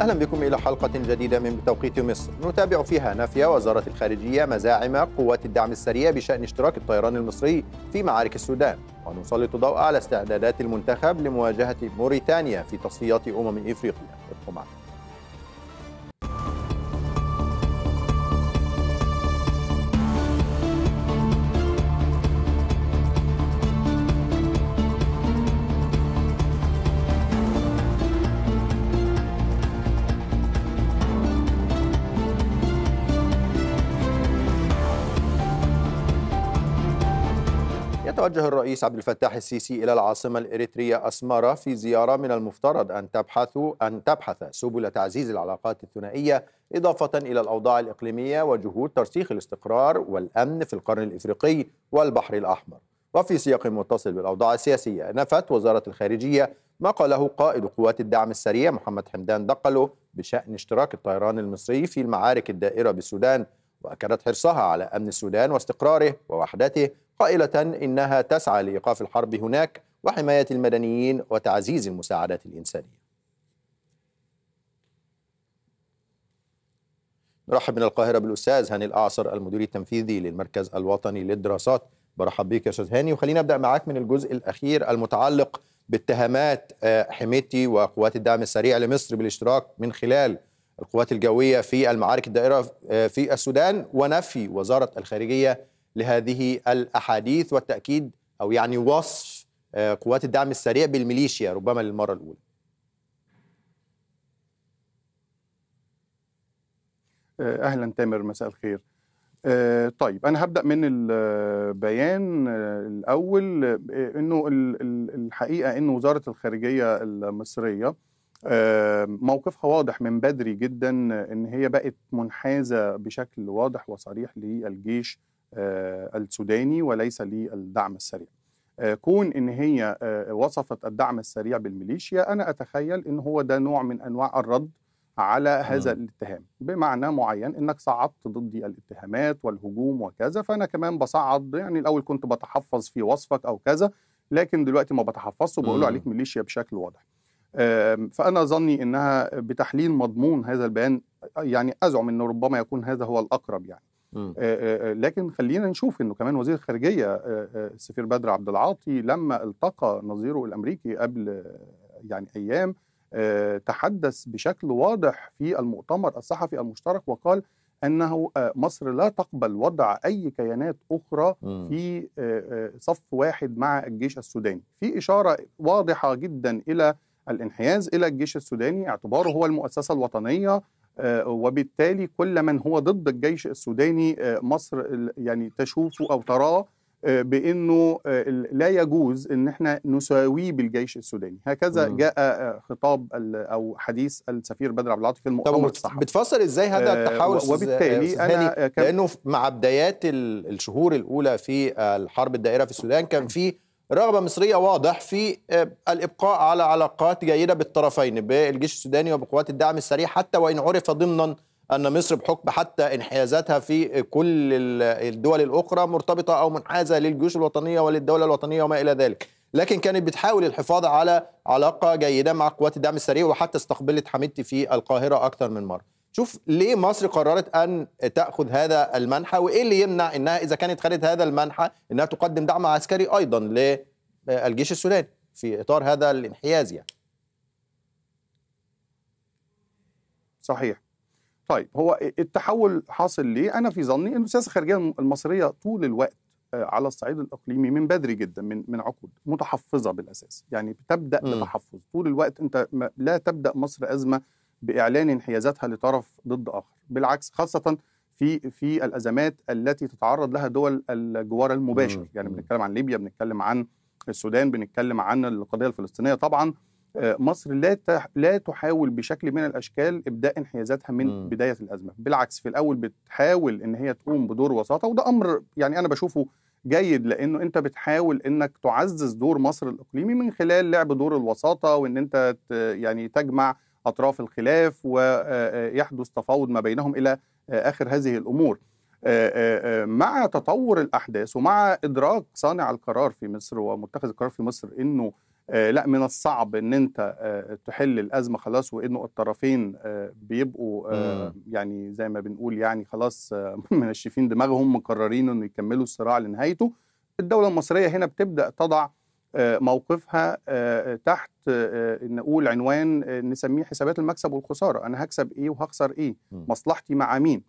أهلا بكم إلى حلقة جديدة من بتوقيت مصر نتابع فيها نافية وزارة الخارجية مزاعم قوات الدعم السريع بشأن اشتراك الطيران المصري في معارك السودان ونسلط ضوء على استعدادات المنتخب لمواجهة موريتانيا في تصفيات أمم إفريقيا ابقوا معنا توجه الرئيس عبد الفتاح السيسي إلى العاصمة الإريترية اسمارا في زيارة من المفترض أن تبحث أن تبحث سبل تعزيز العلاقات الثنائية إضافة إلى الأوضاع الإقليمية وجهود ترسيخ الاستقرار والأمن في القرن الإفريقي والبحر الأحمر وفي سياق متصل بالأوضاع السياسية نفت وزارة الخارجية ما قاله قائد قوات الدعم السريع محمد حمدان دقلو بشأن اشتراك الطيران المصري في المعارك الدائرة بالسودان وأكدت حرصها على أمن السودان واستقراره ووحدته قائلة إنها تسعى لإيقاف الحرب هناك وحماية المدنيين وتعزيز المساعدات الإنسانية نرحب من القاهرة بالأستاذ هاني الأعصر المدير التنفيذي للمركز الوطني للدراسات برحب بك يا أستاذ هاني وخلينا أبدأ معاك من الجزء الأخير المتعلق باتهامات آه، حميتي وقوات الدعم السريع لمصر بالاشتراك من خلال القوات الجوية في المعارك الدائرة آه، في السودان ونفي وزارة الخارجية لهذه الاحاديث والتاكيد او يعني وصف آه، قوات الدعم السريع بالميليشيا ربما للمره الاولى. آه، اهلا تامر مساء الخير. آه، طيب انا هبدا من البيان الاول انه الحقيقه ان وزاره الخارجيه المصريه موقفها واضح من بدري جدا ان هي بقت منحازه بشكل واضح وصريح للجيش آه، السوداني وليس للدعم السريع آه، كون ان هي آه، وصفت الدعم السريع بالميليشيا انا اتخيل ان هو ده نوع من انواع الرد على هذا الاتهام بمعنى معين انك صعدت ضدي الاتهامات والهجوم وكذا فانا كمان بصعد يعني الاول كنت بتحفظ في وصفك او كذا لكن دلوقتي ما بتحفظش وبقول عليك ميليشيا بشكل واضح فانا ظني انها بتحليل مضمون هذا البيان يعني ازعم انه ربما يكون هذا هو الاقرب يعني آه، آه، آه، لكن خلينا نشوف انه كمان وزير الخارجيه السفير بدر عبد العاطي لما التقى نظيره الامريكي قبل يعني ايام تحدث بشكل واضح في المؤتمر الصحفي المشترك وقال انه مصر لا تقبل وضع اي كيانات اخرى في صف واحد مع الجيش السوداني في اشاره واضحه جدا الى الانحياز الى الجيش السوداني اعتباره هو المؤسسه الوطنيه آه، وبالتالي كل من هو ضد الجيش السوداني آه، مصر يعني تشوفه او تراه آه، بانه لا يجوز ان احنا نساويه بالجيش السوداني هكذا مم. جاء خطاب او حديث السفير بدر عبد العاطي في المؤتمر الصحفي بتفسر ازاي هذا التحول آه وبالتالي انا لانه مع بدايات الشهور الاولى في الحرب الدائره في السودان كان في رغبة مصرية واضح في آه، الإبقاء على علاقات جيدة بالطرفين بالجيش السوداني وبقوات الدعم السريع حتى وإن عرف ضمنا أن مصر بحكم حتى انحيازاتها في كل الدول الأخرى مرتبطة أو منحازة للجيوش الوطنية وللدولة الوطنية وما إلى ذلك لكن كانت بتحاول الحفاظ على علاقة جيدة مع قوات الدعم السريع وحتى استقبلت حميدتي في القاهرة أكثر من مرة شوف ليه مصر قررت ان تاخذ هذا المنحى وايه اللي يمنع انها اذا كانت خدت هذا المنحى انها تقدم دعم عسكري ايضا للجيش السوداني في اطار هذا الانحياز يعني صحيح طيب هو التحول حاصل ليه انا في ظني ان السياسه الخارجيه المصريه طول الوقت آه، على الصعيد الاقليمي من بدري جدا من من عقود متحفظه بالاساس يعني بتبدا بتحفظ طول الوقت انت لا تبدا مصر ازمه باعلان انحيازاتها لطرف ضد اخر بالعكس خاصه في في الازمات التي تتعرض لها دول الجوار المباشر يعني بنتكلم عن ليبيا بنتكلم عن السودان بنتكلم عن القضيه الفلسطينيه طبعا آه، مصر لا لا تحاول بشكل من الاشكال ابداء انحيازاتها من م. بدايه الازمه بالعكس في الاول بتحاول ان هي تقوم بدور وساطه وده امر يعني انا بشوفه جيد لانه انت بتحاول انك تعزز دور مصر الاقليمي من خلال لعب دور الوساطه وان انت يعني تجمع اطراف الخلاف ويحدث آه، آه، تفاوض ما بينهم الى آه، اخر هذه الامور مع تطور الاحداث ومع ادراك صانع القرار في مصر ومتخذ القرار في مصر انه لا من الصعب ان انت تحل الازمه خلاص وانه الطرفين بيبقوا يعني زي ما بنقول يعني خلاص منشفين دماغهم مقررين انه يكملوا الصراع لنهايته الدوله المصريه هنا بتبدا تضع آه، موقفها آه، تحت آه، نقول عنوان نسميه حسابات المكسب والخساره انا هكسب ايه وهخسر ايه مصلحتي مع مين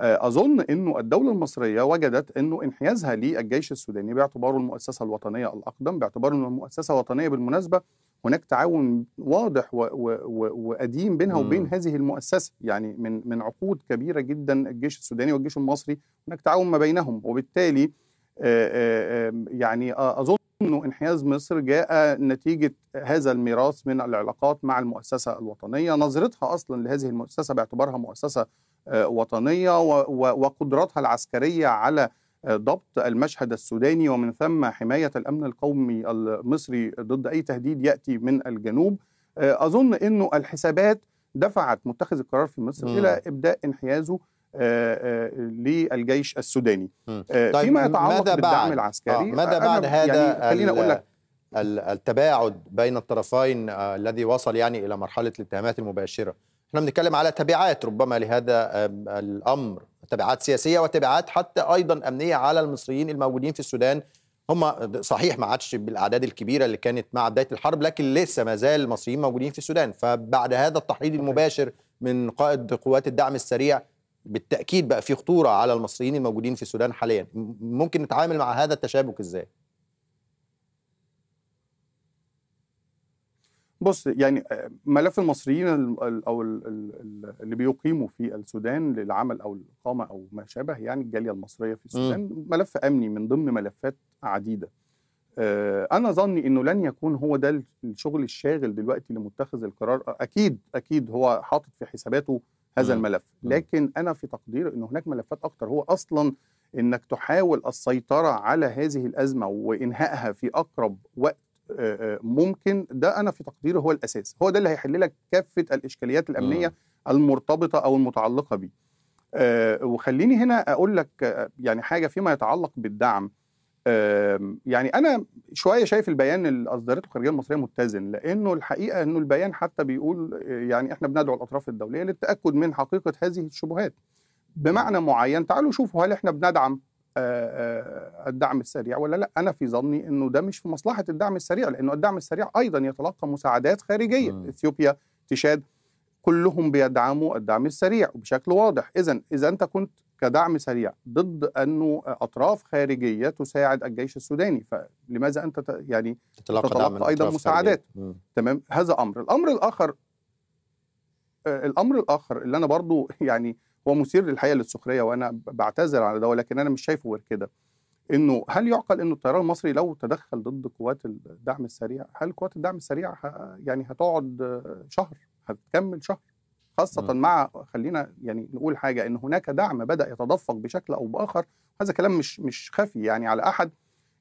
اظن انه الدوله المصريه وجدت انه انحيازها للجيش السوداني باعتباره المؤسسه الوطنيه الاقدم باعتباره انه المؤسسه وطنيه بالمناسبه هناك تعاون واضح وقديم بينها وبين هذه المؤسسه يعني من من عقود كبيره جدا الجيش السوداني والجيش المصري هناك تعاون ما بينهم وبالتالي يعني اظن انه انحياز مصر جاء نتيجه هذا الميراث من العلاقات مع المؤسسه الوطنيه، نظرتها اصلا لهذه المؤسسه باعتبارها مؤسسه آه، وطنيه وقدراتها العسكريه على آه، ضبط المشهد السوداني ومن ثم حمايه الامن القومي المصري ضد اي تهديد ياتي من الجنوب. آه، اظن انه الحسابات دفعت متخذ القرار في مصر م. الى ابداء انحيازه آه، آه، للجيش السوداني آه، طيب فيما يتعلق ماذا بالدعم بعد العسكري ماذا بعد يعني هذا يعني خليني اقول لك التباعد بين الطرفين الذي وصل يعني الى مرحله الاتهامات المباشره احنا بنتكلم على تبعات ربما لهذا الامر تبعات سياسيه وتبعات حتى ايضا امنيه على المصريين الموجودين في السودان هم صحيح ما عادش بالاعداد الكبيره اللي كانت مع بدايه الحرب لكن لسه ما زال المصريين موجودين في السودان فبعد هذا التحريض المباشر من قائد قوات الدعم السريع بالتاكيد بقى في خطوره على المصريين الموجودين في السودان حاليا ممكن نتعامل مع هذا التشابك ازاي بص يعني آه، ملف المصريين او اللي بيقيموا في السودان للعمل او الاقامه او ما شابه يعني الجاليه المصريه في السودان م. ملف امني من ضمن ملفات عديده آه، انا ظني انه لن يكون هو ده الشغل الشاغل دلوقتي لمتخذ القرار اكيد اكيد هو حاطط في حساباته هذا الملف لكن أنا في تقدير أن هناك ملفات أكتر هو أصلا أنك تحاول السيطرة على هذه الأزمة وإنهائها في أقرب وقت آه، آه، ممكن ده أنا في تقديري هو الأساس هو ده اللي هيحل لك كافة الإشكاليات الأمنية المرتبطة أو المتعلقة بيه آه، وخليني هنا أقول لك يعني حاجة فيما يتعلق بالدعم يعني انا شويه شايف البيان اللي اصدرته الخارجيه المصريه متزن لانه الحقيقه انه البيان حتى بيقول يعني احنا بندعو الاطراف الدوليه للتاكد من حقيقه هذه الشبهات بمعنى معين تعالوا شوفوا هل احنا بندعم آه، آه، الدعم السريع ولا لا انا في ظني انه ده مش في مصلحه الدعم السريع لانه الدعم السريع ايضا يتلقى مساعدات خارجيه م. اثيوبيا تشاد كلهم بيدعموا الدعم السريع بشكل واضح اذا اذا انت كنت كدعم سريع ضد انه اطراف خارجيه تساعد الجيش السوداني فلماذا انت يعني تتلقى, تتلقى ايضا مساعدات تمام هذا امر الامر الاخر آه، الامر الاخر اللي انا برضو يعني هو مثير للحقيقه للسخريه وانا بعتذر على ده ولكن انا مش شايفه غير كده انه هل يعقل انه الطيران المصري لو تدخل ضد قوات الدعم السريع هل قوات الدعم السريع يعني هتقعد شهر هتكمل شهر خاصة م. مع خلينا يعني نقول حاجة إن هناك دعم بدأ يتدفق بشكل أو بآخر هذا كلام مش مش خفي يعني على أحد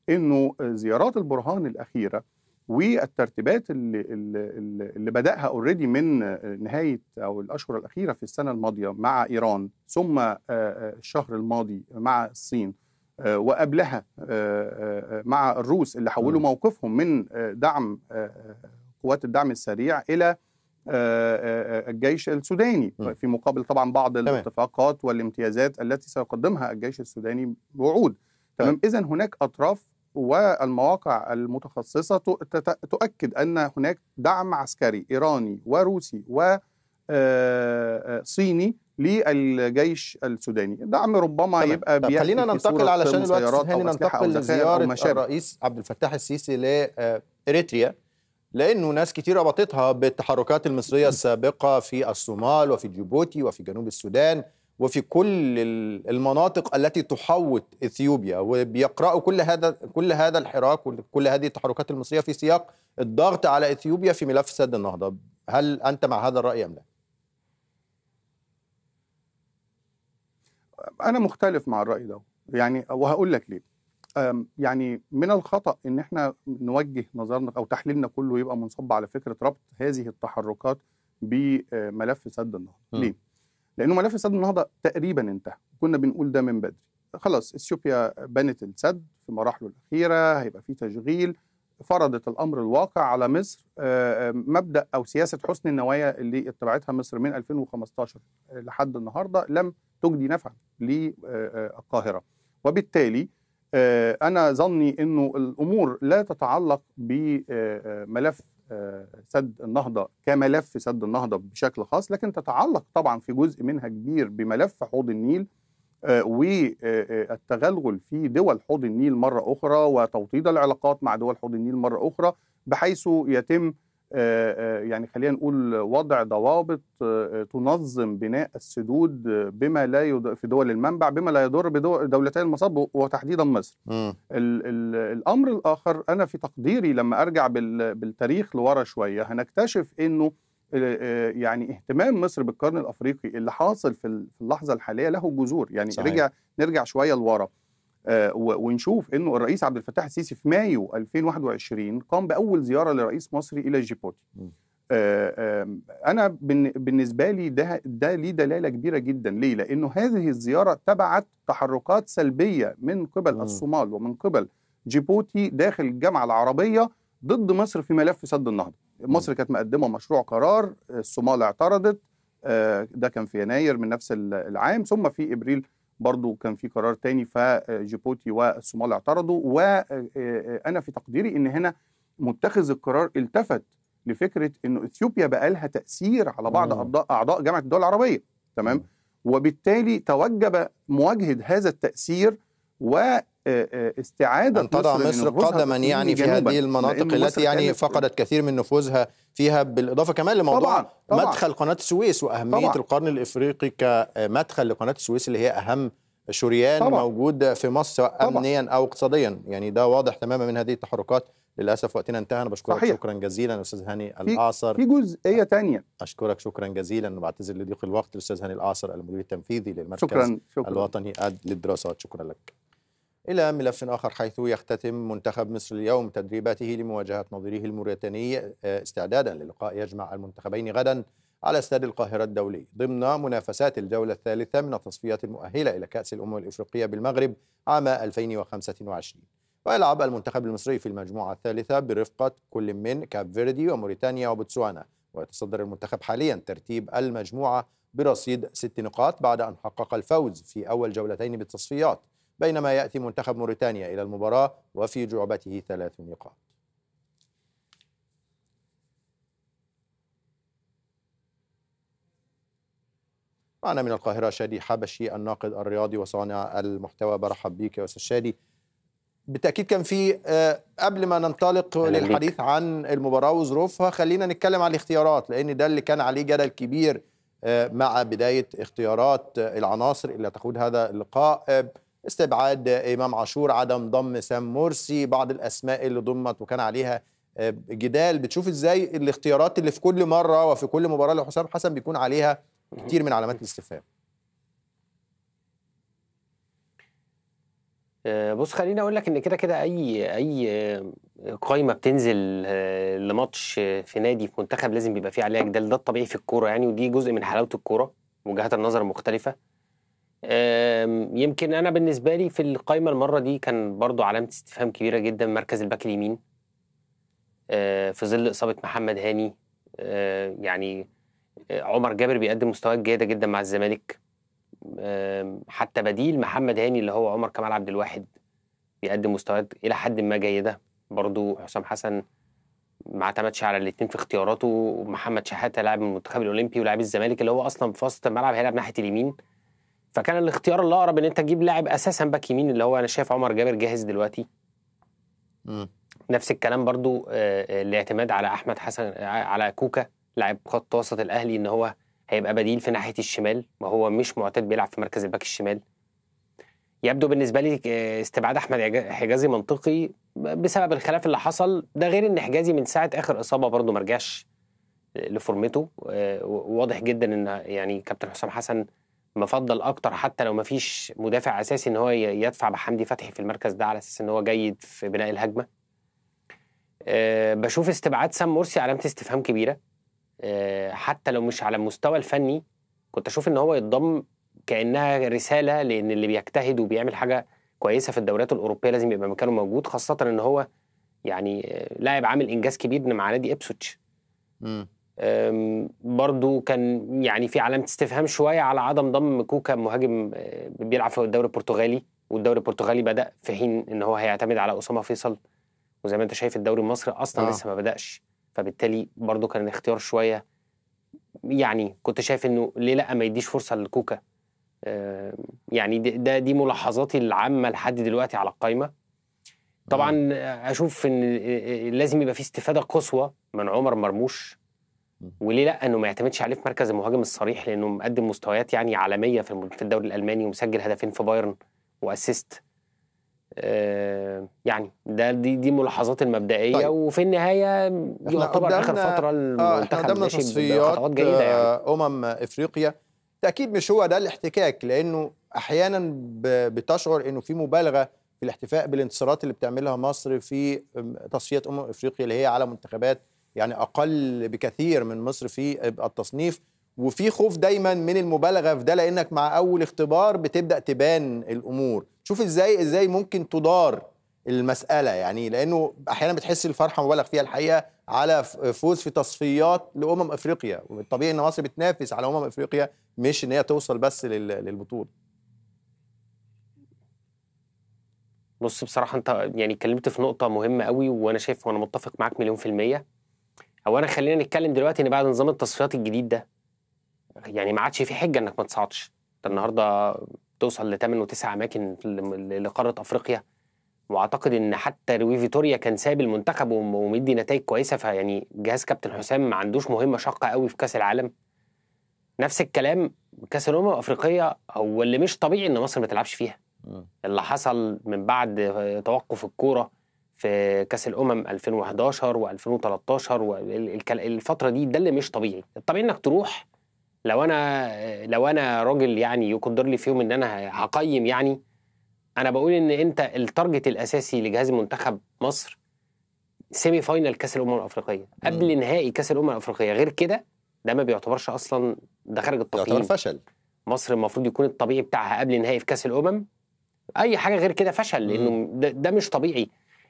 إنه زيارات البرهان الأخيرة والترتيبات اللي, اللي بدأها اوريدي من نهاية أو الأشهر الأخيرة في السنة الماضية مع إيران ثم آه، آه، الشهر الماضي مع الصين آه، وقبلها مع الروس اللي حولوا موقفهم من دعم قوات الدعم السريع إلى آه، آه، آه، الجيش السوداني في مقابل طبعا بعض الاتفاقات والامتيازات التي سيقدمها الجيش السوداني بوعود طيب. تمام اذا هناك اطراف والمواقع المتخصصه تؤكد ان هناك دعم عسكري ايراني وروسي وصيني للجيش السوداني دعم ربما طبعًا. يبقى طيب خلينا ننتقل علشان الوقت هاني ننتقل لزياره الرئيس عبد الفتاح السيسي لاريتريا لانه ناس كتير ربطتها بالتحركات المصريه السابقه في الصومال وفي جيبوتي وفي جنوب السودان وفي كل المناطق التي تحوط اثيوبيا وبيقرأوا كل هذا كل هذا الحراك وكل هذه التحركات المصريه في سياق الضغط على اثيوبيا في ملف سد النهضه، هل انت مع هذا الراي ام لا؟ انا مختلف مع الراي ده يعني وهقول لك ليه يعني من الخطا ان احنا نوجه نظرنا او تحليلنا كله يبقى منصب على فكره ربط هذه التحركات بملف سد النهضه ليه لانه ملف سد النهضه تقريبا انتهى كنا بنقول ده من بدري خلاص اثيوبيا بنت السد في مراحله الاخيره هيبقى في تشغيل فرضت الامر الواقع على مصر آه، آه، مبدا او سياسه حسن النوايا اللي اتبعتها مصر من 2015 لحد النهارده لم تجدي نفعا للقاهره وبالتالي آه، انا ظني انه الامور لا تتعلق بملف آه، آه، سد النهضه كملف سد النهضه بشكل خاص لكن تتعلق طبعا في جزء منها كبير بملف حوض النيل والتغلغل في دول حوض النيل مره اخرى وتوطيد العلاقات مع دول حوض النيل مره اخرى بحيث يتم آه، آه، يعني خلينا نقول وضع ضوابط آه، تنظم بناء السدود بما لا يد... في دول المنبع بما لا يضر بدولتي المصب وتحديدا مصر. ال ال الامر الاخر انا في تقديري لما ارجع بالتاريخ لورا شويه هنكتشف انه يعني اهتمام مصر بالقرن الافريقي اللي حاصل في اللحظه الحاليه له جذور يعني صحيح. رجع نرجع شويه لورا. آه، ونشوف انه الرئيس عبد الفتاح السيسي في مايو 2021 قام باول زياره لرئيس مصري الى جيبوتي آه، آه، انا بالنسبه لي ده ده ليه دلاله كبيره جدا ليه لانه هذه الزياره تبعت تحركات سلبيه من قبل م. الصومال ومن قبل جيبوتي داخل الجامعه العربيه ضد مصر في ملف سد النهضه مصر كانت مقدمه مشروع قرار الصومال اعترضت ده كان في يناير من نفس العام ثم في ابريل برضو كان في قرار تاني فجيبوتي والصومال اعترضوا وانا آه، آه، في تقديري ان هنا متخذ القرار التفت لفكره انه اثيوبيا بقى لها تاثير على بعض اعضاء جامعه الدول العربيه تمام وبالتالي توجب مواجهه هذا التاثير و استعادة أن تضع مصر, قدما يعني في هذه المناطق التي يعني فقدت كثير من نفوذها فيها بالإضافة كمان لموضوع طبعا طبعا مدخل قناة السويس وأهمية طبعا القرن الإفريقي كمدخل لقناة السويس اللي هي أهم شريان موجود في مصر سواء أمنيا أو اقتصاديا يعني ده واضح تماما من هذه التحركات للأسف وقتنا انتهى أنا بشكرك صحيح. شكرا جزيلا أستاذ هاني الأعصر في جزئية تانية أشكرك شكرا جزيلا وبعتذر لضيق الوقت الأستاذ هاني الأعصر المدير التنفيذي للمركز شكرا. شكرا. الوطني للدراسات شكرا لك إلى ملف آخر حيث يختتم منتخب مصر اليوم تدريباته لمواجهة نظيره الموريتاني آه، استعدادا للقاء يجمع المنتخبين غدا على استاد القاهرة الدولي ضمن منافسات الجولة الثالثة من التصفيات المؤهلة إلى كأس الأمم الإفريقية بالمغرب عام 2025 ويلعب المنتخب المصري في المجموعة الثالثة برفقة كل من كاب فيردي وموريتانيا وبوتسوانا ويتصدر المنتخب حاليا ترتيب المجموعة برصيد ست نقاط بعد أن حقق الفوز في أول جولتين بالتصفيات بينما يأتي منتخب موريتانيا إلى المباراة وفي جعبته ثلاث نقاط معنا من القاهرة شادي حبشي الناقد الرياضي وصانع المحتوى برحب بك يا أستاذ شادي بالتأكيد كان في آه، قبل ما ننطلق للحديث عن المباراة وظروفها خلينا نتكلم عن الاختيارات لأن ده اللي كان عليه جدل كبير آه، مع بداية اختيارات آه، العناصر اللي تقود هذا اللقاء استبعاد امام عاشور عدم ضم سام مرسي بعض الاسماء اللي ضمت وكان عليها آه، جدال بتشوف ازاي الاختيارات اللي في كل مره وفي كل مباراه لحسام حسن بيكون عليها كتير من علامات الاستفهام آه، بص خليني اقول لك ان كده كده اي اي آه، قايمه بتنزل لماتش في نادي في منتخب لازم بيبقى فيه عليها جدال ده الطبيعي في الكوره يعني ودي جزء من حلاوه الكوره وجهات النظر مختلفه يمكن انا بالنسبه لي في القايمه المره دي كان برضو علامه استفهام كبيره جدا مركز الباك اليمين آه، في ظل اصابه محمد هاني آه، يعني آه، عمر جابر بيقدم مستويات جيده جدا مع الزمالك حتى بديل محمد هاني اللي هو عمر كمال عبد الواحد بيقدم مستويات الى حد ما جيده برضو حسام حسن ما اعتمدش على الاثنين في اختياراته ومحمد شحاته لاعب المنتخب الاولمبي ولاعب الزمالك اللي هو اصلا في وسط الملعب هيلعب ناحيه اليمين فكان الاختيار الاقرب ان انت تجيب لاعب اساسا باك يمين اللي هو انا شايف عمر جابر جاهز دلوقتي م. نفس الكلام برضو آه، آه، الاعتماد على احمد حسن على كوكا لاعب خط وسط الاهلي ان هو هيبقى بديل في ناحيه الشمال ما هو مش معتاد بيلعب في مركز الباك الشمال يبدو بالنسبه لي آه، استبعاد احمد حجازي منطقي بسبب الخلاف اللي حصل ده غير ان حجازي من ساعه اخر اصابه برضه ما رجعش لفورمته واضح جدا ان يعني كابتن حسام حسن مفضل اكتر حتى لو مفيش مدافع اساسي ان هو يدفع بحمدي فتحي في المركز ده على اساس ان هو جيد في بناء الهجمه أه بشوف استبعاد سام مرسي علامه استفهام كبيره أه حتى لو مش على المستوى الفني كنت اشوف ان هو يتضم كانها رساله لان اللي بيجتهد وبيعمل حاجه كويسه في الدوريات الاوروبيه لازم يبقى مكانه موجود خاصه ان هو يعني آه، لاعب عامل انجاز كبير مع نادي ابسوتش برضو كان يعني في علامه استفهام شويه على عدم ضم كوكا مهاجم أه، بيلعب في الدوري البرتغالي والدوري البرتغالي بدا في حين ان هو هيعتمد على اسامه فيصل وزي ما انت شايف الدوري المصري اصلا آه. لسه ما بداش فبالتالي برضو كان الاختيار شويه يعني كنت شايف انه ليه لا ما يديش فرصه لكوكا أه، يعني ده دي ملاحظاتي العامه لحد دلوقتي على القايمه طبعا اشوف ان لازم يبقى في استفاده قصوى من عمر مرموش وليه لا انه ما يعتمدش عليه في مركز المهاجم الصريح لانه مقدم مستويات يعني عالميه في الدوري الالماني ومسجل هدفين في بايرن واسيست آه يعني ده دي دي ملاحظات المبدئيه طيب. وفي النهايه يعتبر اخر فتره آه، المنتخب آه ماشي بخطوات جيده يعني. آه، امم افريقيا تاكيد مش هو ده الاحتكاك لانه احيانا بتشعر انه في مبالغه في الاحتفاء بالانتصارات اللي بتعملها مصر في تصفيات امم افريقيا اللي هي على منتخبات يعني اقل بكثير من مصر في التصنيف وفي خوف دايما من المبالغه في ده لانك مع اول اختبار بتبدا تبان الامور شوف ازاي ازاي ممكن تدار المساله يعني لانه احيانا بتحس الفرحه مبالغ فيها الحقيقه على فوز في تصفيات لامم افريقيا والطبيعي ان مصر بتنافس على امم افريقيا مش ان هي توصل بس للبطوله بص بصراحه انت يعني اتكلمت في نقطه مهمه قوي وانا شايف وانا متفق معاك مليون في الميه انا خلينا نتكلم دلوقتي ان بعد نظام التصفيات الجديد ده يعني ما عادش في حجه انك ما تصعدش انت النهارده توصل و وتسع اماكن لقاره افريقيا واعتقد ان حتى روي فيتوريا كان سايب المنتخب ومدي نتائج كويسه فيعني جهاز كابتن حسام ما عندوش مهمه شاقه قوي في كاس العالم نفس الكلام كاس الامم الافريقيه هو اللي مش طبيعي ان مصر ما تلعبش فيها اللي حصل من بعد توقف الكوره في كاس الامم 2011 و2013 والفتره دي ده اللي مش طبيعي الطبيعي انك تروح لو انا لو انا راجل يعني يقدر لي في يوم ان انا هقيم يعني انا بقول ان انت التارجت الاساسي لجهاز منتخب مصر سيمي فاينل كاس الامم الافريقيه قبل نهائي كاس الامم الافريقيه غير كده ده ما بيعتبرش اصلا ده خارج التقييم يعتبر فشل مصر المفروض يكون الطبيعي بتاعها قبل نهائي في كاس الامم اي حاجه غير كده فشل لانه ده, ده مش طبيعي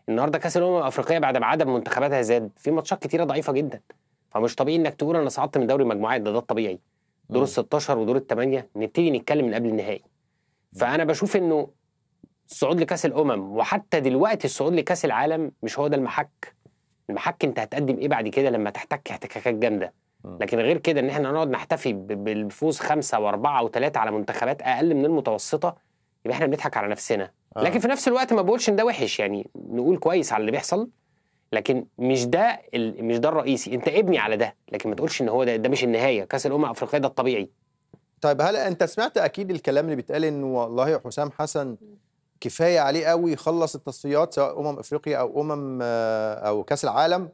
النهارده كاس الامم الافريقيه بعد ما عدد منتخباتها زاد في ماتشات كتيره ضعيفه جدا فمش طبيعي انك تقول انا صعدت من دوري المجموعات ده ده الطبيعي دور ال 16 ودور الثمانيه نبتدي نتكلم من قبل النهائي فانا بشوف انه الصعود لكاس الامم وحتى دلوقتي الصعود لكاس العالم مش هو ده المحك المحك انت هتقدم ايه بعد كده لما تحتك احتكاكات جامده لكن غير كده ان احنا نقعد نحتفي بالفوز خمسه واربعه وثلاثه على منتخبات اقل من المتوسطه يبقى احنا بنضحك على نفسنا آه. لكن في نفس الوقت ما بقولش ان ده وحش يعني نقول كويس على اللي بيحصل لكن مش ده ال... مش ده الرئيسي انت ابني على ده لكن ما تقولش ان هو ده ده مش النهايه كاس الامم الافريقيه ده الطبيعي طيب هل انت سمعت اكيد الكلام اللي بيتقال ان والله حسام حسن كفايه عليه قوي يخلص التصفيات سواء امم افريقيا او امم آه، او كاس العالم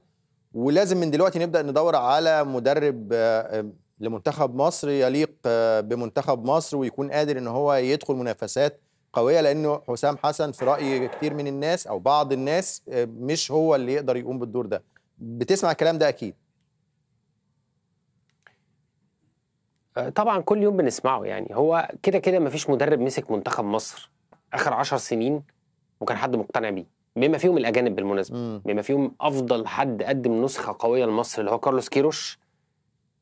ولازم من دلوقتي نبدا ندور على مدرب آه، لمنتخب مصر يليق آه، بمنتخب مصر ويكون قادر ان هو يدخل منافسات قويه لانه حسام حسن في راي كتير من الناس او بعض الناس آه، مش هو اللي يقدر يقوم بالدور ده بتسمع الكلام ده اكيد آه، طبعا كل يوم بنسمعه يعني هو كده كده مفيش مدرب مسك منتخب مصر اخر عشر سنين وكان حد مقتنع بيه بما فيهم الاجانب بالمناسبه بما فيهم افضل حد قدم نسخه قويه لمصر اللي هو كارلوس كيروش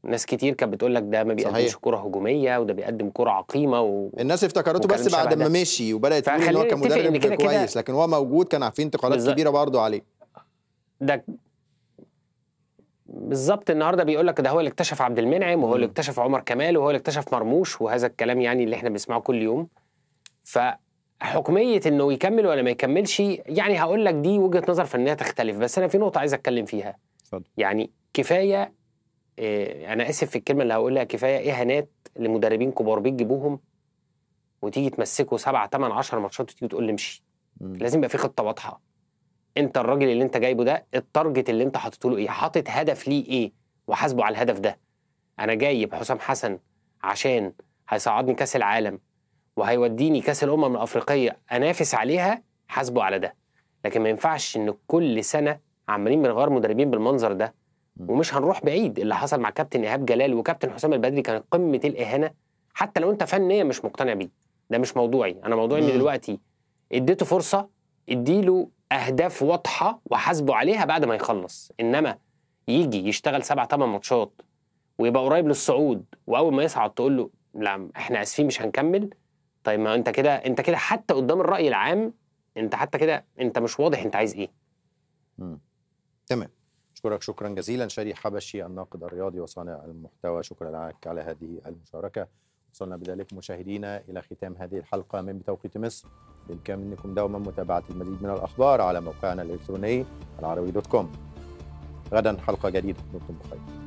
ناس كتير كانت بتقول لك ده ما بيقدمش كره هجوميه وده بيقدم كره عقيمه و... الناس افتكرته بس بعد ما مشي وبدات تقول ان هو كان مدرب كده كويس كده لكن هو موجود كان في انتقالات بالز... كبيره برضه عليه ده بالظبط النهارده بيقول لك ده هو اللي اكتشف عبد المنعم وهو اللي اكتشف عمر كمال وهو اللي اكتشف مرموش وهذا الكلام يعني اللي احنا بنسمعه كل يوم فحكميه انه يكمل ولا ما يكملش يعني هقول لك دي وجهه نظر فنيه تختلف بس انا في نقطه عايز اتكلم فيها فضل. يعني كفايه إيه انا اسف في الكلمه اللي هقولها كفايه اهانات لمدربين كبار بتجيبوهم وتيجي تمسكه 7 8 10 ماتشات وتيجي تقول لي امشي لازم يبقى في خطه واضحه انت الراجل اللي انت جايبه ده التارجت اللي انت حاطط له ايه حاطط هدف ليه ايه وحاسبه على الهدف ده انا جايب حسام حسن عشان هيصعدني كاس العالم وهيوديني كاس الامم الافريقيه انافس عليها حاسبه على ده لكن ما ينفعش ان كل سنه عمالين بنغير مدربين بالمنظر ده ومش هنروح بعيد اللي حصل مع كابتن ايهاب جلال وكابتن حسام البدري كان قمه الاهانه حتى لو انت فنيا مش مقتنع بيه ده مش موضوعي انا موضوعي ان دلوقتي اديته فرصه اديله اهداف واضحه وحاسبه عليها بعد ما يخلص انما يجي يشتغل سبع ثمان ماتشات ويبقى قريب للصعود واول ما يصعد تقول له لا احنا اسفين مش هنكمل طيب ما انت كده انت كده حتى قدام الراي العام انت حتى كده انت مش واضح انت عايز ايه. تمام أشكرك شكرا جزيلا شادي حبشي الناقد الرياضي وصانع المحتوى شكرا لك على هذه المشاركة وصلنا بذلك مشاهدينا إلى ختام هذه الحلقة من بتوقيت مصر بإمكانكم دوما متابعة المزيد من الأخبار على موقعنا الإلكتروني العربي دوت كوم غدا حلقة جديدة دمتم بخير